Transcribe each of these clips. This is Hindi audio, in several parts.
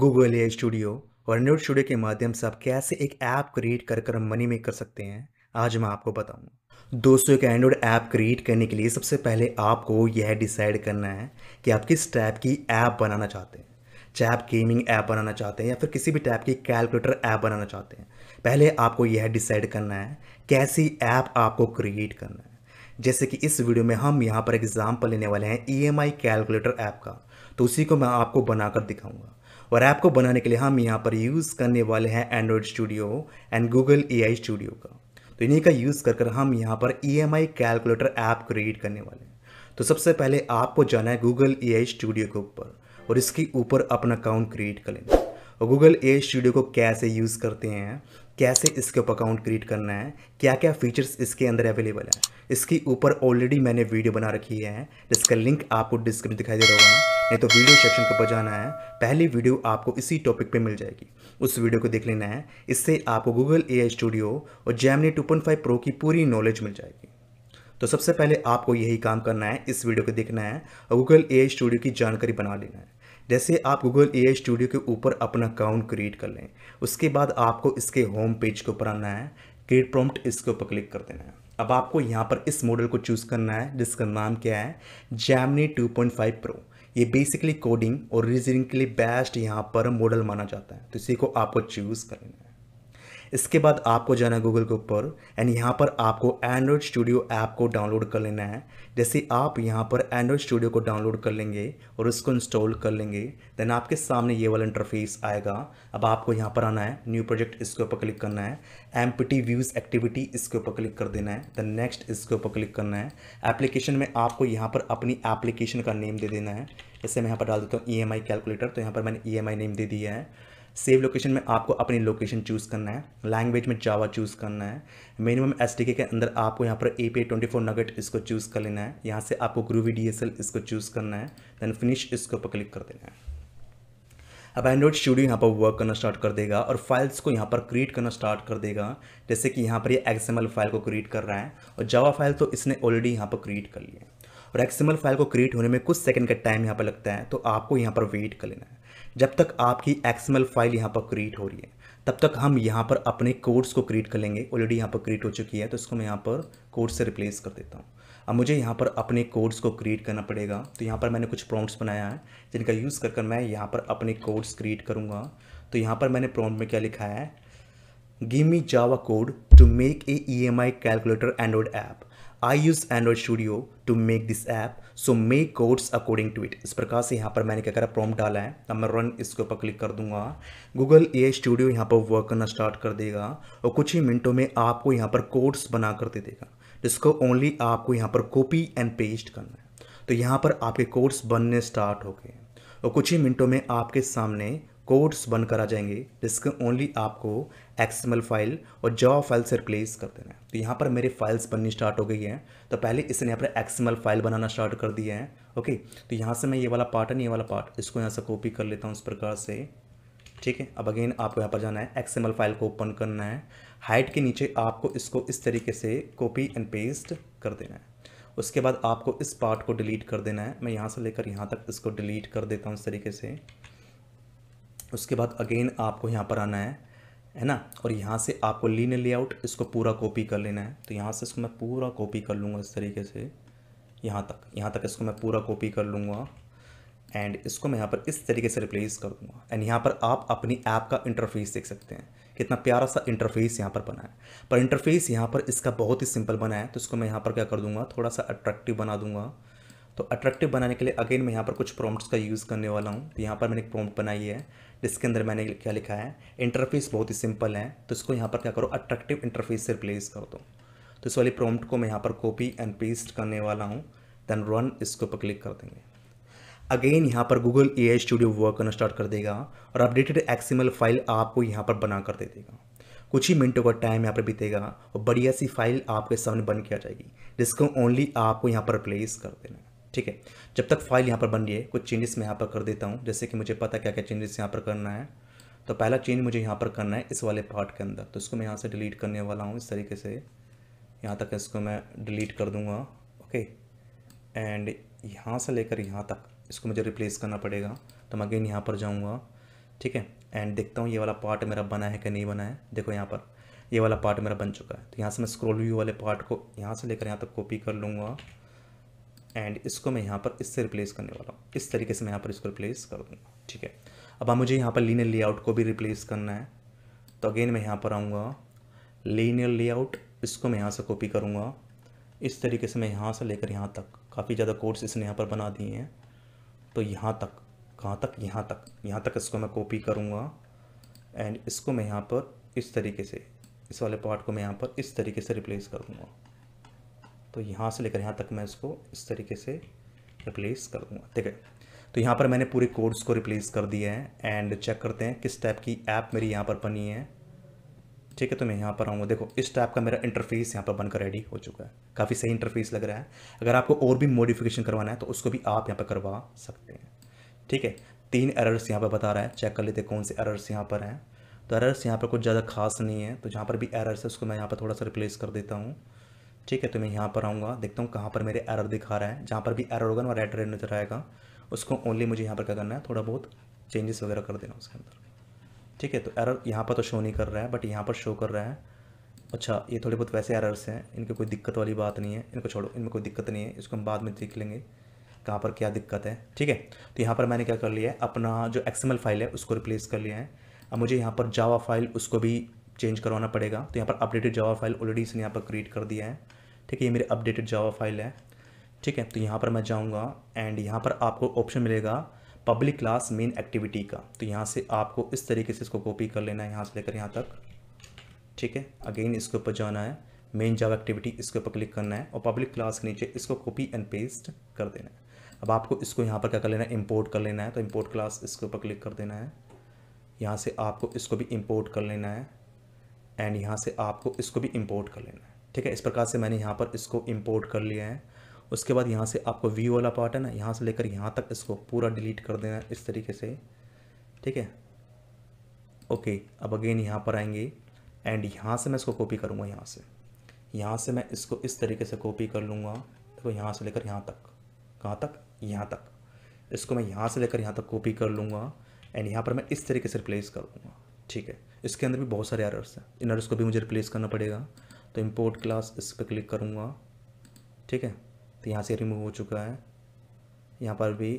गूगल ए स्टूडियो और एंड्रॉइड स्टूडियो के माध्यम से आप कैसे एक ऐप क्रिएट कर कर मनी मेक कर सकते हैं आज मैं आपको बताऊंगा दोस्तों एक एंड्रॉइड ऐप क्रिएट करने के लिए सबसे पहले आपको यह डिसाइड करना है कि आप किस टाइप की ऐप बनाना चाहते हैं चाहे आप गेमिंग ऐप बनाना चाहते हैं या फिर किसी भी टाइप की कैलकुलेटर ऐप बनाना चाहते हैं पहले आपको यह डिसाइड करना है कैसी ऐप आपको क्रिएट करना है जैसे कि इस वीडियो में हम यहाँ पर एग्जाम्पल लेने वाले हैं E M I calculator app का तो उसी को मैं आपको बनाकर दिखाऊंगा और ऐप को बनाने के लिए हम यहाँ पर यूज़ करने वाले हैं Android studio and Google AI studio का तो इन्हीं का यूज़ कर कर हम यहाँ पर E M I calculator app create करने वाले हैं तो सबसे पहले आपको जाना है गूगल ए स्टूडियो के ऊपर और इसके ऊपर अपना अकाउंट क्रिएट कर लेना और गूगल ए स्टूडियो को कैसे यूज़ करते हैं कैसे इसके ऊपर अकाउंट क्रिएट करना है क्या क्या फीचर्स इसके अंदर अवेलेबल है इसके ऊपर ऑलरेडी मैंने वीडियो बना रखी है जिसका लिंक आपको डिस्क्रिप्शन दिखाई दे रहा होगा नहीं तो वीडियो सेक्शन के ऊपर जाना है पहली वीडियो आपको इसी टॉपिक पे मिल जाएगी उस वीडियो को देख लेना है इससे आपको गूगल ए स्टूडियो और जैमनी टू प्रो की पूरी नॉलेज मिल जाएगी तो सबसे पहले आपको यही काम करना है इस वीडियो को देखना है और गूगल ए स्टूडियो की जानकारी बना लेना है जैसे आप गूगल ए स्टूडियो के ऊपर अपना अकाउंट क्रिएट कर लें उसके बाद आपको इसके होम पेज के ऊपर आना है क्रिएट प्रॉम्प्ट इसके ऊपर क्लिक कर देना है अब आपको यहाँ पर इस मॉडल को चूज़ करना है जिसका नाम क्या है जैमनी 2.5 प्रो ये बेसिकली कोडिंग और रीजनिंग के लिए बेस्ट यहाँ पर मॉडल माना जाता है तो इसी को आपको चूज़ करना है इसके बाद आपको जाना है गूगल के ऊपर एंड यहाँ पर आपको एंड्रॉयड स्टूडियो ऐप को डाउनलोड कर लेना है जैसे आप यहाँ पर एंड्रॉयड स्टूडियो को डाउनलोड कर लेंगे और इसको इंस्टॉल कर लेंगे देन आपके सामने ये वाला इंटरफेस आएगा अब आपको यहाँ पर आना है न्यू प्रोजेक्ट इसके ऊपर क्लिक करना है एम व्यूज़ एक्टिविटी इसके ऊपर क्लिक कर देना है देन नेक्स्ट इसके ऊपर क्लिक करना है एप्लीकेशन में आपको यहाँ पर अपनी एप्लीकेशन का नेम दे देना है इससे मैं यहाँ पर डाल देता हूँ ई e कैलकुलेटर तो यहाँ पर मैंने ई e नेम दे दिया है सेव लोकेशन में आपको अपनी लोकेशन चूज़ करना है लैंग्वेज में जावा चूज़ करना है मिनिमम एस के अंदर आपको यहाँ पर A P twenty four nougat इसको चूज़ कर लेना है यहाँ से आपको ग्रूवी डी इसको चूज़ करना है दैन फिनिश इसके ऊपर क्लिक कर देना है अब एंड्रॉइड स्टूडियो यहाँ पर वर्क करना स्टार्ट कर देगा और फाइल्स को यहाँ पर क्रिएट करना स्टार्ट कर देगा जैसे कि यहाँ पर ये यह एक्सएमएल फाइल को क्रिएट कर रहा है और जावा फाइल तो इसने ऑलरेडी यहाँ पर क्रिएट कर लिया है और एक्सएमएल फाइल को क्रिएट होने में कुछ सेकंड का टाइम यहाँ पर लगता है तो आपको यहाँ पर वेट कर लेना है जब तक आपकी एक्सएमएल फाइल यहाँ पर क्रिएट हो रही है तब तक हम यहाँ पर अपने कोड्स को क्रिएट कर लेंगे ऑलरेडी यहाँ पर क्रिएट हो चुकी है तो इसको मैं यहाँ पर कोड से रिप्लेस कर देता हूँ अब मुझे यहाँ पर अपने कोड्स को क्रिएट करना पड़ेगा तो यहाँ पर मैंने कुछ प्रॉम्प्ट्स बनाया है जिनका यूज़ कर कर मैं यहाँ पर अपने कोड्स क्रिएट करूँगा तो यहाँ पर मैंने प्रॉम्प्ट में क्या लिखा है give me Java code to make a E M I calculator Android app I use Android studio to make this app so make codes according to it इस प्रकार से यहाँ पर मैंने क्या करा प्रॉम्प्ट डाला है अब मैं रन इसके ऊपर क्लिक कर दूंगा गूगल ए स्टूडियो यहाँ पर वर्क करना स्टार्ट कर देगा और कुछ ही मिनटों में आपको यहाँ पर कोड्स बना कर दे देगा जिसको ओनली आपको यहाँ पर कॉपी एंड पेस्ट करना है तो यहाँ पर आपके कोड्स बनने स्टार्ट हो गए और कुछ ही मिनटों में आपके सामने कोड्स बनकर आ जाएंगे जिसको ओनली आपको एक्सएमएल फाइल और जॉ फाइल से रिप्लेस कर देना है तो यहाँ पर मेरे फाइल्स बननी स्टार्ट हो गई हैं तो पहले इसने यहाँ पर एक्सएमएल फाइल बनाना स्टार्ट कर दिया है ओके तो यहाँ से मैं ये वाला पार्ट है ना ये वाला पार्ट इसको यहाँ से कॉपी कर लेता हूँ इस प्रकार से ठीक है अब अगेन आपको यहाँ पर जाना है एक्सएमएल फाइल को ओपन करना है हाइट के नीचे आपको इसको इस तरीके से कॉपी एंड पेस्ट कर देना है उसके बाद आपको इस पार्ट को डिलीट कर देना है मैं यहाँ से लेकर यहाँ तक इसको डिलीट कर देता हूँ इस तरीके से उसके बाद अगेन आपको यहाँ पर आना है है ना और यहाँ से आपको लीन लेआउट इसको पूरा कॉपी कर लेना है तो यहाँ से इसको मैं पूरा कॉपी कर लूँगा इस तरीके से यहाँ तक यहाँ तक इसको मैं पूरा कॉपी कर लूँगा एंड इसको मैं यहाँ पर इस तरीके से रिप्लेस कर दूँगा एंड यहाँ पर आप अपनी ऐप का इंटरफेस देख सकते हैं कितना प्यारा सा इंटरफेस यहाँ पर बना है पर इंटरफेस यहाँ पर इसका बहुत ही सिंपल बना है तो इसको मैं यहाँ पर क्या कर दूँगा थोड़ा सा अट्रैक्टिव बना दूँगा तो अट्रैक्टिव बनाने के लिए अगेन मैं यहाँ पर कुछ प्रॉम्प्ट्स का यूज़ करने वाला हूँ तो यहाँ पर मैंने एक प्रॉम्प्ट बनाई है जिसके अंदर मैंने क्या लिखा है इंटरफेस बहुत ही सिंपल है तो इसको यहाँ पर क्या करो अट्रैक्टिव इंटरफेस से रिप्लेस कर दो तो इस वाली प्रोम्ट को मैं यहाँ पर कॉपी एंड पेस्ट करने वाला हूँ देन रन इसके ऊपर क्लिक कर देंगे अगेन यहाँ पर Google A I studio work करना स्टार्ट कर देगा और अपडेटेड एक्सीमल फाइल आपको यहाँ पर बना कर दे देगा कुछ ही मिनटों का टाइम यहाँ पर बीतेगा और बढ़िया सी फाइल आपके सामने बन आ जाएगी जिसको ओनली आपको यहाँ पर रिप्लेस कर देना है ठीक है जब तक फाइल यहाँ पर बन रही है कुछ चेंजेस मैं यहाँ पर कर देता हूँ जैसे कि मुझे पता क्या क्या चेंजेस यहाँ पर करना है तो पहला चेंज मुझे यहाँ पर करना है इस वाले पार्ट के अंदर तो इसको मैं यहाँ से डिलीट करने वाला हूँ इस तरीके से यहाँ तक इसको मैं डिलीट कर दूँगा ओके एंड यहाँ से लेकर यहाँ तक इसको मुझे रिप्लेस करना पड़ेगा तो मैं अगेन यहाँ पर जाऊँगा ठीक है एंड देखता हूँ ये वाला पार्ट मेरा बना है कि नहीं बना है देखो यहाँ पर ये वाला पार्ट मेरा बन चुका है तो यहाँ से मैं स्क्रोल व्यू वाले पार्ट को यहाँ से लेकर यहाँ तक कॉपी कर लूँगा एंड इसको मैं यहाँ पर इससे रिप्लेस करने वाला हूँ इस तरीके से मैं यहाँ पर इसको रिप्लेस कर दूँगा ठीक है अब हाँ मुझे यहाँ पर लीनियर लेआउट को भी रिप्लेस करना है तो अगेन मैं यहाँ पर आऊँगा लीनियर लेआउट इसको मैं यहाँ से कॉपी करूँगा इस तरीके से मैं यहाँ से लेकर यहाँ तक काफ़ी ज़्यादा कोड्स इसने यहाँ पर बना दिए हैं तो यहाँ तक कहाँ तक यहाँ तक यहाँ तक इसको मैं कॉपी करूँगा एंड इसको मैं यहाँ पर इस तरीके से इस वाले पार्ट को मैं यहाँ पर इस तरीके से रिप्लेस कर दूँगा तो यहाँ से लेकर यहाँ तक मैं इसको इस तरीके से रिप्लेस कर दूँगा ठीक है तो यहाँ पर मैंने पूरे कोड्स को रिप्लेस कर दिए हैं एंड चेक करते हैं किस टाइप की ऐप मेरी यहाँ पर बनी है ठीक है तो मैं यहाँ पर आऊँगा देखो इस टाइप का मेरा इंटरफेस यहाँ पर बनकर रेडी हो चुका है काफ़ी सही इंटरफेस लग रहा है अगर आपको और भी मॉडिफिकेशन करवाना है तो उसको भी आप यहाँ पर करवा सकते हैं ठीक है तीन एरर्स यहाँ पर बता रहा है चेक कर लेते हैं कौन से एरर्स यहाँ पर हैं तो एरर्स यहाँ पर कुछ ज़्यादा खास नहीं है तो जहाँ पर भी एरर्स है उसको मैं यहाँ पर थोड़ा सा रिप्लेस कर देता हूँ ठीक है तो मैं यहाँ पर आऊँगा देखता हूँ कहाँ पर मेरे एरर दिखा रहा है जहाँ पर भी एरर होगा ना रेड रेड नजर आएगा उसको ओनली मुझे यहाँ पर क्या करना है थोड़ा बहुत चेंजेस वगैरह कर देना उसके अंदर ठीक है तो एरर यहाँ पर तो शो नहीं कर रहा है बट यहाँ पर शो कर रहा है अच्छा ये थोड़े बहुत वैसे एरर्स हैं इनकी कोई दिक्कत वाली बात नहीं है इनको छोड़ो इनमें कोई दिक्कत नहीं है इसको हम बाद में देख लेंगे कहाँ पर क्या दिक्कत है ठीक है तो यहाँ पर मैंने क्या कर लिया है अपना जो एक्सएमएल फाइल है उसको रिप्लेस कर लिया है अब मुझे यहाँ पर जावा फाइल उसको भी चेंज करवाना पड़ेगा तो यहाँ पर अपडेटेड जावा फाइल ऑलरेडी इसने यहाँ पर क्रिएट कर दिया है ठीक है ये मेरी अपडेटेड जावा फाइल है ठीक है तो यहाँ पर मैं जाऊँगा एंड यहाँ पर आपको ऑप्शन मिलेगा पब्लिक क्लास मेन एक्टिविटी का तो यहाँ से आपको इस तरीके से इसको कॉपी कर लेना है यहाँ से लेकर यहाँ तक ठीक है अगेन इसके ऊपर जाना है मेन जावा एक्टिविटी इसके ऊपर क्लिक करना है और पब्लिक क्लास के नीचे इसको कॉपी एंड पेस्ट कर देना है अब आपको इसको यहाँ पर क्या कर लेना है इम्पोर्ट कर लेना है तो इम्पोर्ट क्लास इसके ऊपर क्लिक कर देना है यहाँ से आपको इसको भी इम्पोर्ट कर लेना है एंड यहाँ से आपको इसको भी इम्पोर्ट कर लेना है ठीक है इस प्रकार से मैंने यहाँ पर इसको इम्पोर्ट कर लिया है उसके बाद यहाँ से आपको व्यू वाला पार्ट है ना यहाँ से लेकर यहाँ तक इसको पूरा डिलीट कर देना है इस तरीके से ठीक है ओके अब अगेन यहाँ पर आएंगे एंड यहाँ से मैं इसको कॉपी करूँगा यहाँ से यहाँ से मैं इसको इस तरीके से कॉपी कर लूँगा देखो तो यहाँ से लेकर यहाँ तक कहाँ तक यहाँ तक इसको मैं यहाँ से लेकर यहाँ तक कॉपी कर लूँगा एंड यहाँ पर मैं इस तरीके से रिप्लेस कर दूँगा ठीक है इसके अंदर भी बहुत सारे एरर्स हैं इन एरर्स को भी मुझे रिप्लेस करना पड़ेगा तो इम्पोर्ट क्लास इस पर क्लिक करूँगा ठीक है तो यहाँ से रिमूव हो चुका है यहाँ पर भी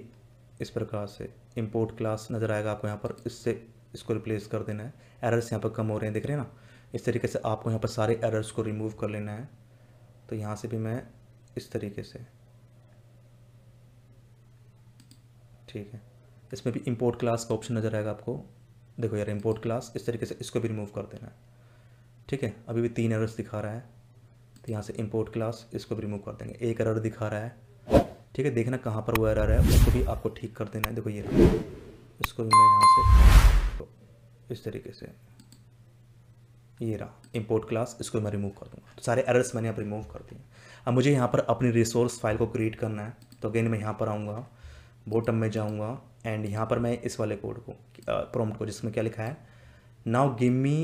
इस प्रकार से इम्पोर्ट क्लास नज़र आएगा आपको यहाँ पर इससे इसको रिप्लेस कर देना है एरर्स यहाँ पर कम हो रहे हैं देख रहे हैं ना इस तरीके से आपको यहाँ पर सारे एरर्स को रिमूव कर लेना है तो यहाँ से भी मैं इस तरीके से ठीक है इसमें भी इम्पोर्ट क्लास का ऑप्शन नज़र आएगा आपको देखो यार इम्पोर्ट क्लास इस तरीके से इसको भी रिमूव कर देना है ठीक है अभी भी तीन एरर्स दिखा रहा है तो यहाँ से इम्पोर्ट क्लास इसको भी रिमूव कर देंगे एक एरर दिखा रहा है ठीक है देखना कहाँ पर वो एरर है उसको भी आपको ठीक कर देना है देखो ये इसको भी मैं यहाँ से तो इस तरीके से ये रहा इम्पोर्ट क्लास इसको मैं रिमूव कर दूँगा तो सारे एरर्स मैंने आप रिमूव कर दिए अब मुझे यहाँ पर अपनी रिसोर्स फाइल को क्रिएट करना है तो अगेन मैं यहाँ पर आऊँगा बोटम में जाऊँगा एंड यहाँ पर मैं इस वाले कोड को प्रॉम्प्ट को जिसमें क्या लिखा है now give me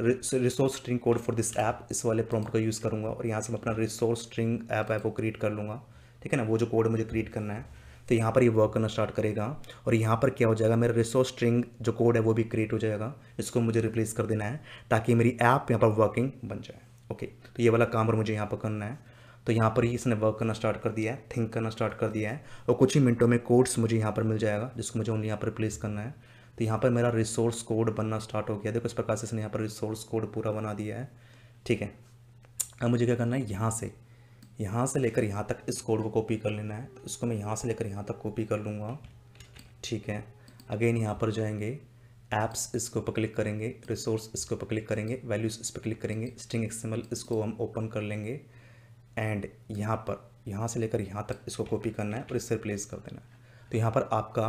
resource string code for this app इस वाले प्रॉम्प्ट का यूज़ करूँगा और यहाँ से मैं अपना रिसोर्स स्ट्रिंग ऐप ऐप को क्रिएट कर लूँगा ठीक है ना वो जो कोड मुझे क्रिएट करना है तो यहाँ पर ये यह वर्क करना स्टार्ट करेगा और यहाँ पर क्या हो जाएगा मेरा रिसोर्स स्ट्रिंग जो कोड है वो भी क्रिएट हो जाएगा इसको मुझे रिप्लेस कर देना है ताकि मेरी ऐप यहाँ पर वर्किंग बन जाए ओके तो ये वाला काम और मुझे यहाँ पर करना है तो यहाँ पर ही इसने वर्क करना स्टार्ट कर दिया है थिंक करना स्टार्ट कर दिया है और कुछ ही मिनटों में कोड्स मुझे यहाँ पर मिल जाएगा जिसको मुझे ओनली यहाँ पर प्लेस करना है तो यहाँ पर मेरा रिसोर्स कोड बनना स्टार्ट हो गया देखो इस प्रकार से इसने यहाँ पर रिसोर्स कोड पूरा बना दिया है ठीक है अब मुझे क्या करना है यहाँ से यहाँ से लेकर यहाँ तक इस कोड को कॉपी कर लेना है तो इसको मैं यहाँ से लेकर यहाँ तक कॉपी कर लूँगा ठीक है अगेन यहाँ पर जाएंगे ऐप्स इसके ऊपर क्लिक करेंगे रिसोर्स इसके ऊपर क्लिक करेंगे वैल्यूज़ इस पर क्लिक करेंगे स्ट्रिंग एक्सएमएल इसको हम ओपन कर लेंगे एंड यहाँ पर यहाँ से लेकर यहाँ तक इसको कॉपी करना है और इससे रिप्लेस कर देना है तो यहाँ पर आपका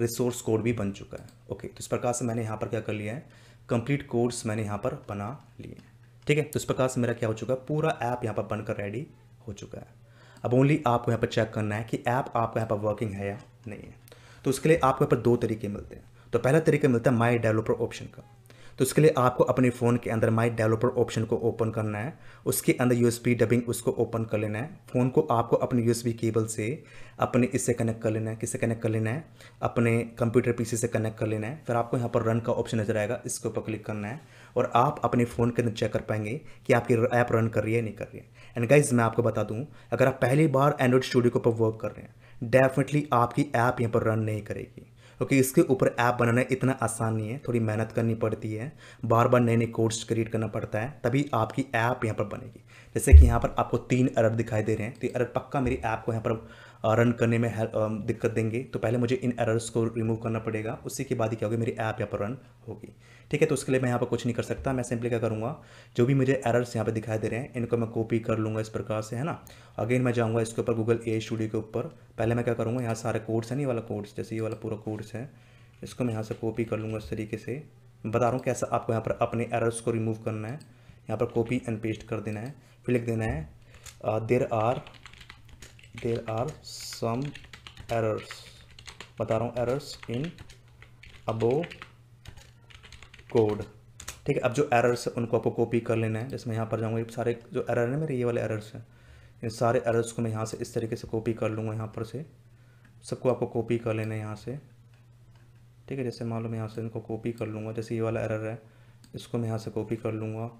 रिसोर्स कोड भी बन चुका है ओके तो इस प्रकार से मैंने यहाँ पर क्या कर लिया है कंप्लीट कोड्स मैंने यहाँ पर बना लिए हैं ठीक है तो इस प्रकार से मेरा क्या हो चुका है पूरा ऐप यहाँ पर बनकर रेडी हो चुका है अब ओनली आपको यहाँ पर चेक करना है कि ऐप आपका यहाँ पर वर्किंग है या नहीं है तो उसके लिए आपको यहाँ पर दो तरीके मिलते हैं तो पहला तरीका मिलता है माई डेवलपर ऑप्शन का तो उसके लिए आपको अपने फ़ोन के अंदर माई डेवलपर ऑप्शन को ओपन करना है उसके अंदर यू डबिंग उसको ओपन कर लेना है फ़ोन को आपको अपने यू केबल से अपने इससे कनेक्ट कर लेना है किससे कनेक्ट कर लेना है अपने कंप्यूटर पी से कनेक्ट कर लेना है फिर आपको यहाँ पर रन का ऑप्शन नज़र आएगा इसके ऊपर क्लिक करना है और आप अपने फ़ोन के अंदर चेक कर पाएंगे कि आपकी ऐप रन कर रही है नहीं कर रही है एंड गाइज मैं आपको बता दूँ अगर आप पहली बार एंड्रॉइड स्टूडियो के ऊपर वर्क कर रहे हैं डेफिनेटली आपकी ऐप यहाँ पर रन नहीं करेगी क्योंकि इसके ऊपर ऐप बनाना इतना आसान नहीं है थोड़ी मेहनत करनी पड़ती है बार बार नए नए कोड्स क्रिएट करना पड़ता है तभी आपकी ऐप यहाँ पर बनेगी जैसे कि यहाँ पर आपको तीन अरर दिखाई दे रहे हैं तो ये एरर पक्का मेरी ऐप को यहाँ पर रन करने में दिक्कत देंगे तो पहले मुझे इन एरर्स को रिमूव करना पड़ेगा उसी के बाद ही क्या होगा मेरी ऐप यहाँ पर रन होगी ठीक है तो उसके लिए मैं यहाँ पर कुछ नहीं कर सकता मैं सिंपली क्या करूँगा जो भी मुझे एरर्स यहाँ पर दिखाई दे रहे हैं इनको मैं कॉपी कर लूँगा इस प्रकार से है ना अगेन मैं जाऊँगा इसके ऊपर गूगल ए स्टूडियो के ऊपर पहले मैं क्या करूँगा यहाँ सारे कोड्स हैं नहीं वाला कोड्स जैसे ये वाला पूरा कोड्स है इसको मैं यहाँ से कॉपी कर लूँगा इस तरीके से बता रहा हूँ कैसे आपको यहाँ पर अपने एरर्स को रिमूव करना है यहाँ पर कॉपी एंड पेस्ट कर देना है फिर लिख देना है there are there are some errors बता रहा हूँ एरर्स इन अबो कोड ठीक है अब जो एरर्स हैं उनको आपको कॉपी कर लेना है जैसे मैं यहाँ पर जाऊँगा ये सारे जो एरर है मेरे ये वाले एरर्स हैं इन सारे एरर्स को मैं यहाँ से इस तरीके से कॉपी कर लूँगा यहाँ पर से सबको आपको कॉपी कर लेना है यहाँ से ठीक है जैसे मान लो मैं यहाँ से इनको कॉपी कर लूँगा जैसे ये वाला एरर है इसको मैं यहाँ से कॉपी कर लूँगा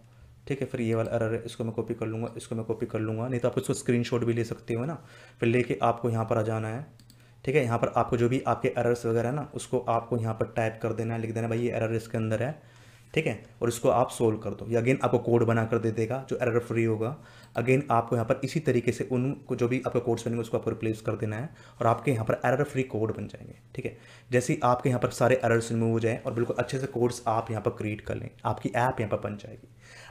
ठीक है फिर ये वाला एरर है इसको मैं कॉपी कर लूँगा इसको मैं कॉपी कर लूँगा नहीं तो आप इसको स्क्रीनशॉट भी ले सकते हो ना फिर लेके आपको यहाँ पर आ जाना है ठीक है यहाँ पर आपको जो भी आपके एरर्स वगैरह है ना उसको आपको यहाँ पर टाइप कर देना है लिख देना भाई ये एरर इसके अंदर है ठीक है और इसको आप सोल्व कर दो या अगेन आपको कोड बना कर दे देगा जो एरर फ्री होगा अगेन आपको यहाँ पर इसी तरीके से उनको जो भी आपका कोड्स बनेंगे उसको आपको रिप्लेस कर देना है और आपके यहाँ पर एरर फ्री कोड बन जाएंगे ठीक है जैसे ही आपके यहाँ पर सारे एरर्स रिमूव हो जाएँ और बिल्कुल अच्छे से कोड्स आप यहाँ पर क्रिएट कर लें आपकी ऐप यहाँ पर बन जाएगी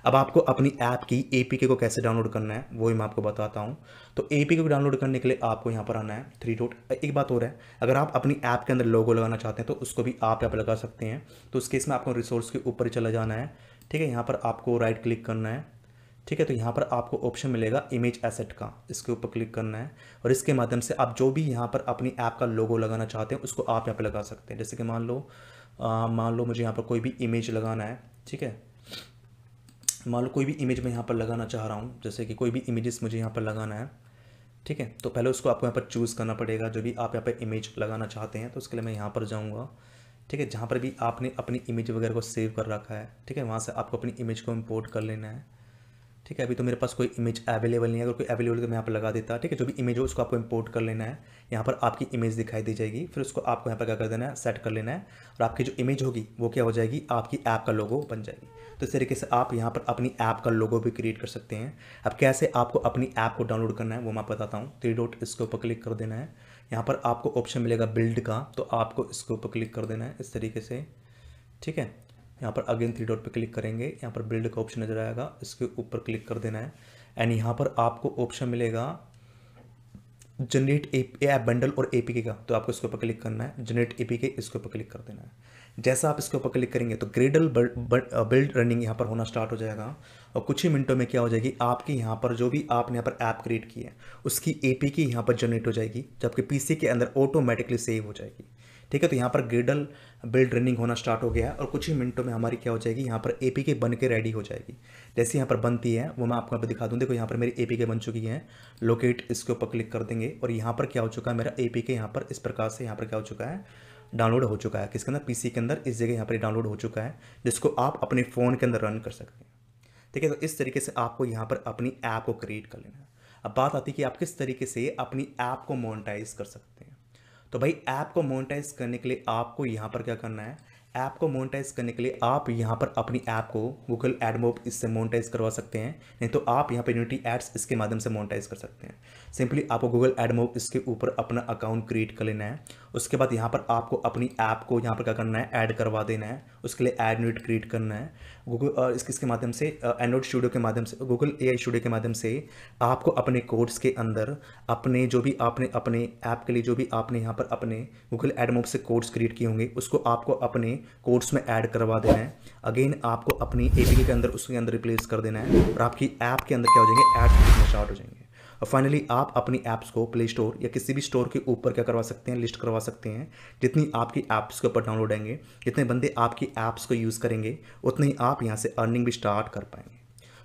अब आपको अपनी ऐप की ए को कैसे डाउनलोड करना है वही मैं आपको बताता हूँ तो ए को डाउनलोड करने के लिए आपको यहाँ पर आना है थ्री डॉट एक बात हो रहा है अगर आप अपनी ऐप के अंदर लोगो लगाना चाहते हैं तो उसको भी आप यहाँ पर लगा सकते हैं तो उस केस में आपको रिसोर्स के ऊपर चला जाना है ठीक है यहाँ पर आपको राइट क्लिक करना है ठीक है तो यहाँ पर आपको ऑप्शन मिलेगा इमेज एसेट का इसके ऊपर क्लिक करना है और इसके माध्यम से आप जो भी यहाँ पर अपनी ऐप का लोगो लगाना चाहते हैं उसको आप यहाँ पर लगा सकते हैं जैसे कि मान लो मान लो मुझे यहाँ पर कोई भी इमेज लगाना है ठीक है मान लो कोई भी इमेज मैं यहाँ पर लगाना चाह रहा हूँ जैसे कि कोई भी इमेजेस मुझे यहाँ पर लगाना है ठीक है तो पहले उसको आपको यहाँ पर चूज़ करना पड़ेगा जो भी आप यहाँ पर इमेज लगाना चाहते हैं तो उसके लिए मैं यहाँ पर जाऊँगा ठीक है जहाँ पर भी आपने अपनी इमेज वगैरह को सेव कर रखा है ठीक है वहाँ से आपको अपनी इमेज को इम्पोर्ट कर लेना है ठीक है अभी तो मेरे पास कोई इमेज अवेलेबल नहीं है अगर कोई अवेलेबल तो मैं यहाँ पर लगा देता ठीक है जो भी इमेज हो उसको आपको इंपोर्ट कर लेना है यहाँ पर आपकी इमेज दिखाई दी जाएगी फिर उसको आपको यहाँ पर क्या कर देना है सेट कर लेना है और आपकी जो इमेज होगी वो क्या हो जाएगी आपकी ऐप का लोगो बन जाएगी तो इस तरीके से आप यहाँ पर अपनी ऐप का लोगो भी क्रिएट कर सकते हैं अब कैसे आपको अपनी ऐप को डाउनलोड करना है वो मैं बताता हूँ थ्री डॉट इसके ऊपर क्लिक कर देना है यहाँ पर आपको ऑप्शन मिलेगा बिल्ड का तो आपको इसके ऊपर क्लिक कर देना है इस तरीके से ठीक है यहाँ पर अगेन थ्री डॉट पे क्लिक करेंगे यहाँ पर बिल्ड का ऑप्शन नज़र आएगा इसके ऊपर क्लिक कर देना है एंड यहाँ पर आपको ऑप्शन मिलेगा जनरेट ए बंडल और ए का तो आपको इसके ऊपर क्लिक करना है जनरेट ए के इसके ऊपर क्लिक कर देना है जैसा आप इसके ऊपर क्लिक करेंगे तो ग्रेडल बिल्ड रनिंग यहाँ पर होना स्टार्ट हो जाएगा और कुछ ही मिनटों में क्या हो जाएगी आपके यहाँ पर जो भी आपने यहाँ पर ऐप क्रिएट की है उसकी ए पी की यहाँ पर जनरेट हो जाएगी जबकि पीसी के अंदर ऑटोमेटिकली सेव हो जाएगी ठीक है तो यहाँ पर ग्रेडल बिल्ड रनिंग होना स्टार्ट हो गया है और कुछ ही मिनटों में हमारी क्या हो जाएगी यहाँ पर ए के बन के रेडी हो जाएगी जैसे यहाँ पर बनती है वो मैं आपको यहाँ पर दिखा दूँ देखो यहाँ पर मेरी ए के बन चुकी है लोकेट इसके ऊपर क्लिक कर देंगे और यहाँ पर क्या हो चुका है मेरा ए के यहाँ पर इस प्रकार से यहाँ पर क्या हो चुका है डाउनलोड हो चुका है किसके अंदर सी के अंदर इस जगह यहाँ पर डाउनलोड हो चुका है जिसको आप अपने फ़ोन के अंदर रन कर सकते हैं ठीक है तो इस तरीके से आपको यहाँ पर अपनी ऐप को क्रिएट कर लेना है अब बात आती है कि आप किस तरीके से अपनी ऐप को मोनिटाइज कर सकते हैं तो भाई ऐप को मोनेटाइज करने के लिए आपको यहाँ पर क्या करना है ऐप को मोनेटाइज करने के लिए आप यहाँ पर अपनी ऐप को गूगल एडमोब इससे मोनेटाइज करवा सकते हैं नहीं तो आप यहाँ पर यूनिटी एड्स इसके माध्यम से मोनेटाइज कर सकते हैं सिंपली आपको गूगल एडमोब इसके ऊपर अपना अकाउंट क्रिएट कर लेना है उसके बाद यहाँ पर आपको अपनी ऐप को यहाँ पर क्या करना है ऐड करवा देना है उसके लिए एड यूनिट क्रिएट करना है गूगल और uh, इस किसके माध्यम से एंड्रॉइड uh, स्टूडियो के माध्यम से गूगल ए स्टूडियो के माध्यम से आपको अपने कोड्स के अंदर अपने जो भी आपने अपने ऐप के लिए जो भी आपने यहाँ पर अपने गूगल एडमोब से कोड्स क्रिएट किए होंगे उसको आपको अपने कोड्स में ऐड करवा देना है अगेन आपको अपनी ए के अंदर उसके अंदर रिप्लेस कर देना है और आपकी ऐप के अंदर क्या हो जाएंगे ऐड स्टार्ट हो जाएंगे और फाइनली आप अपनी ऐप्स को प्ले स्टोर या किसी भी स्टोर के ऊपर क्या करवा सकते हैं लिस्ट करवा सकते हैं जितनी आपकी ऐप्स के ऊपर डाउनलोड आएंगे जितने बंदे आपकी ऐप्स को यूज़ करेंगे उतने ही आप यहाँ से अर्निंग भी स्टार्ट कर पाएंगे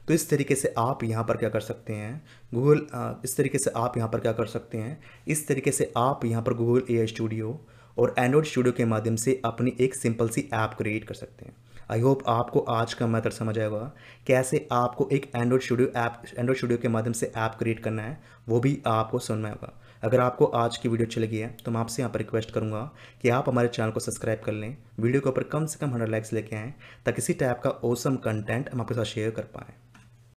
तो इस तरीके से आप यहाँ पर क्या कर सकते हैं गूगल इस तरीके से आप यहाँ पर क्या कर सकते हैं इस तरीके से आप यहाँ पर गूगल ए स्टूडियो और एंड्रॉयड स्टूडियो के माध्यम से अपनी एक सिंपल सी ऐप क्रिएट कर सकते हैं आई होप आपको आज का मैथड समझ आएगा कैसे आपको एक Android studio app Android studio के माध्यम से ऐप क्रिएट करना है वो भी आपको सुनना में आएगा अगर आपको आज की वीडियो अच्छी लगी है तो मैं आपसे यहाँ पर रिक्वेस्ट करूँगा कि आप हमारे चैनल को सब्सक्राइब कर लें वीडियो के ऊपर कम से कम हंड्रेड लाइक्स लेके आएँ ताकि इसी टाइप का ओसम कंटेंट हम आपके साथ शेयर कर पाएँ